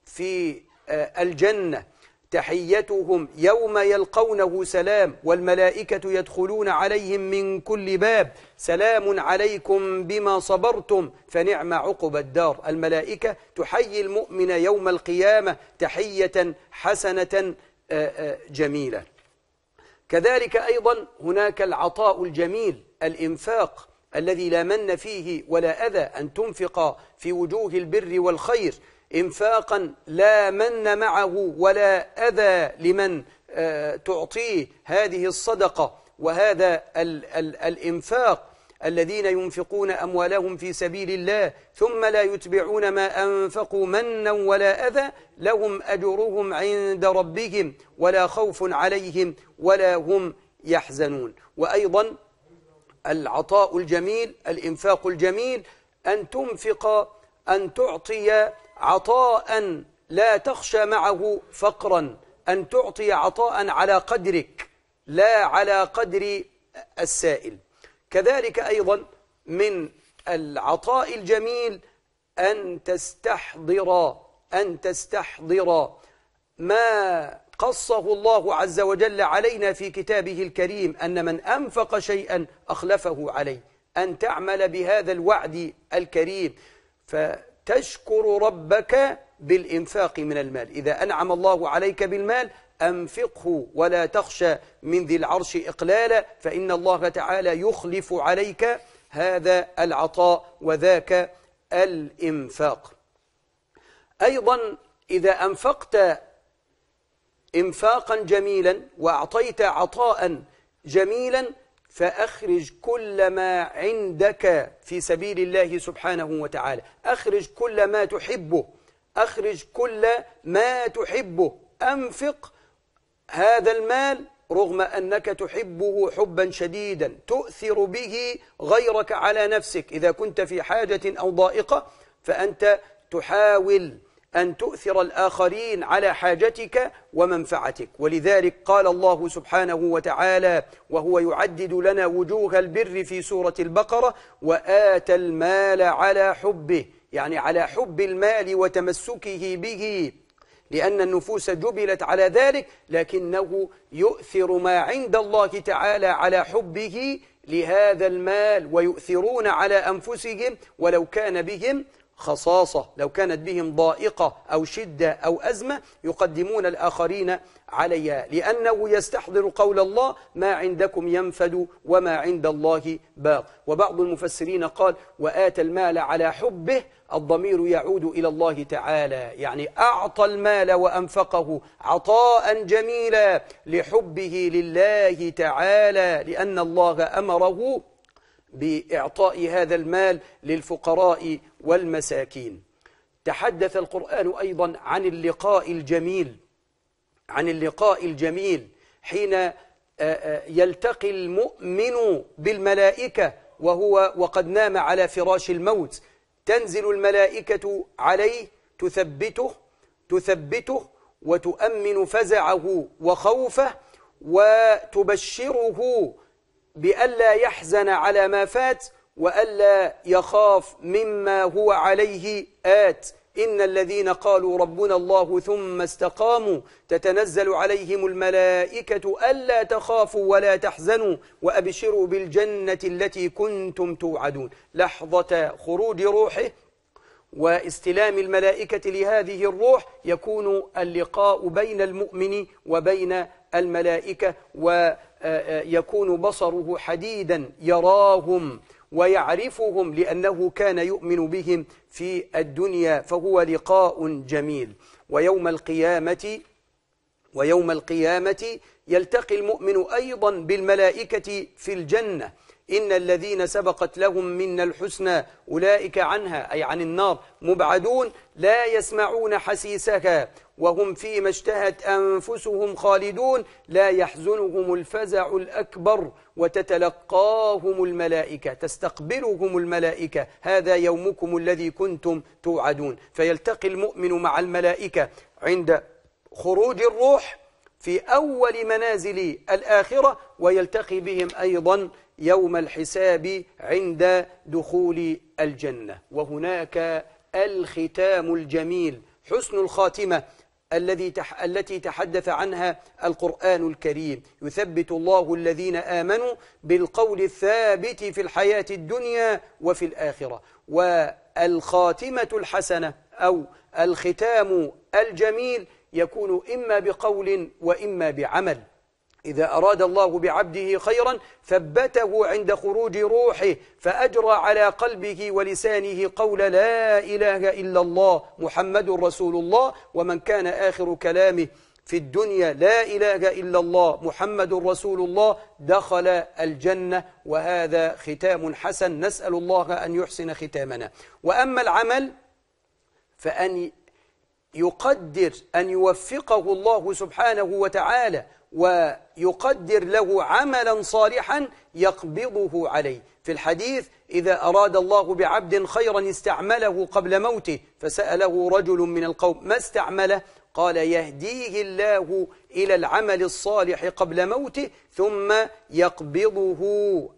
في آه، الجنة تحيتهم يوم يلقونه سلام والملائكة يدخلون عليهم من كل باب سلام عليكم بما صبرتم فنعم عقب الدار الملائكة تحيي المؤمن يوم القيامة تحية حسنة آه، آه، جميلة كذلك أيضا هناك العطاء الجميل الإنفاق الذي لا من فيه ولا أذى أن تنفق في وجوه البر والخير إنفاقا لا من معه ولا أذى لمن آه، تعطيه هذه الصدقة وهذا ال ال الإنفاق الذين ينفقون أموالهم في سبيل الله ثم لا يتبعون ما أنفقوا منا ولا أذى لهم أجرهم عند ربهم ولا خوف عليهم ولا هم يحزنون وأيضا العطاء الجميل الإنفاق الجميل أن تنفق أن تعطي عطاء لا تخشى معه فقرا أن تعطي عطاء على قدرك لا على قدر السائل كذلك أيضا من العطاء الجميل أن تستحضر أن تستحضر ما قصه الله عز وجل علينا في كتابه الكريم أن من أنفق شيئا أخلفه عليه أن تعمل بهذا الوعد الكريم فالعطاء تشكر ربك بالإنفاق من المال إذا أنعم الله عليك بالمال أنفقه ولا تخشى من ذي العرش إقلالا فإن الله تعالى يخلف عليك هذا العطاء وذاك الإنفاق أيضا إذا أنفقت إنفاقا جميلا وأعطيت عطاء جميلا فأخرج كل ما عندك في سبيل الله سبحانه وتعالى أخرج كل ما تحبه أخرج كل ما تحبه أنفق هذا المال رغم أنك تحبه حبا شديدا تؤثر به غيرك على نفسك إذا كنت في حاجة أو ضائقة فأنت تحاول أن تؤثر الآخرين على حاجتك ومنفعتك ولذلك قال الله سبحانه وتعالى وهو يعدد لنا وجوه البر في سورة البقرة وآتى المال على حبه يعني على حب المال وتمسكه به لأن النفوس جبلت على ذلك لكنه يؤثر ما عند الله تعالى على حبه لهذا المال ويؤثرون على أنفسهم ولو كان بهم خصاصة لو كانت بهم ضائقة أو شدة أو أزمة يقدمون الآخرين عليها لأنه يستحضر قول الله ما عندكم ينفد وما عند الله باق وبعض المفسرين قال وآت المال على حبه الضمير يعود إلى الله تعالى يعني أعطى المال وأنفقه عطاء جميلا لحبه لله تعالى لأن الله أمره بإعطاء هذا المال للفقراء والمساكين تحدث القرآن أيضا عن اللقاء الجميل عن اللقاء الجميل حين آه، آه، يلتقي المؤمن بالملائكة وهو وقد نام على فراش الموت تنزل الملائكة عليه تثبته تثبته وتؤمن فزعه وخوفه وتبشره بألا يحزن على ما فات وألا يخاف مما هو عليه آت إن الذين قالوا ربنا الله ثم استقاموا تتنزل عليهم الملائكة ألا تخافوا ولا تحزنوا وأبشروا بالجنة التي كنتم توعدون لحظة خروج روحه واستلام الملائكة لهذه الروح يكون اللقاء بين المؤمن وبين الملائكة ويكون آه، آه، بصره حديدا يراهم ويعرفهم لأنه كان يؤمن بهم في الدنيا فهو لقاء جميل ويوم القيامة ويوم القيامة يلتقي المؤمن أيضا بالملائكة في الجنة إن الذين سبقت لهم منا الحسنى أولئك عنها أي عن النار مبعدون لا يسمعون حسيسها وهم فيما اشتهت أنفسهم خالدون لا يحزنهم الفزع الأكبر وتتلقاهم الملائكة تستقبلهم الملائكة هذا يومكم الذي كنتم توعدون فيلتقي المؤمن مع الملائكة عند خروج الروح في أول منازل الآخرة ويلتقي بهم أيضا يوم الحساب عند دخول الجنة وهناك الختام الجميل حسن الخاتمة الذي تح التي تحدث عنها القرآن الكريم يثبت الله الذين آمنوا بالقول الثابت في الحياة الدنيا وفي الآخرة والخاتمة الحسنة أو الختام الجميل يكون إما بقول وإما بعمل إذا أراد الله بعبده خيرا ثبته عند خروج روحه فأجرى على قلبه ولسانه قول لا إله إلا الله محمد رسول الله ومن كان آخر كلامه في الدنيا لا إله إلا الله محمد رسول الله دخل الجنة وهذا ختام حسن نسأل الله أن يحسن ختامنا وأما العمل فأن يقدر أن يوفقه الله سبحانه وتعالى ويقدر له عملا صالحا يقبضه عليه في الحديث إذا أراد الله بعبد خيرا استعمله قبل موته فسأله رجل من القوم ما استعمله قال يهديه الله إلى العمل الصالح قبل موته ثم يقبضه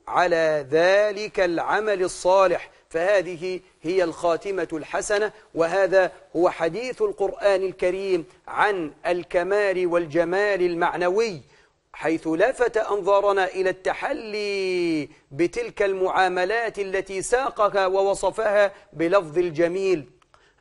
على ذلك العمل الصالح فهذه هي الخاتمة الحسنة وهذا هو حديث القرآن الكريم عن الكمال والجمال المعنوي حيث لفت أنظارنا إلى التحلي بتلك المعاملات التي ساقها ووصفها بلفظ الجميل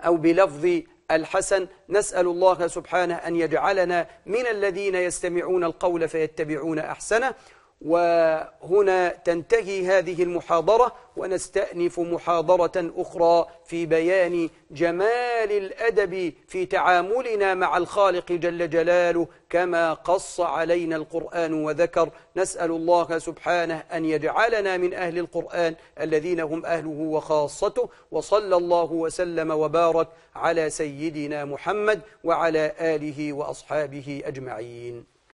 أو بلفظ الحسن نسأل الله سبحانه أن يجعلنا من الذين يستمعون القول فيتبعون أحسنه وهنا تنتهي هذه المحاضرة ونستأنف محاضرة أخرى في بيان جمال الأدب في تعاملنا مع الخالق جل جلاله كما قص علينا القرآن وذكر نسأل الله سبحانه أن يجعلنا من أهل القرآن الذين هم أهله وخاصته وصلى الله وسلم وبارك على سيدنا محمد وعلى آله وأصحابه أجمعين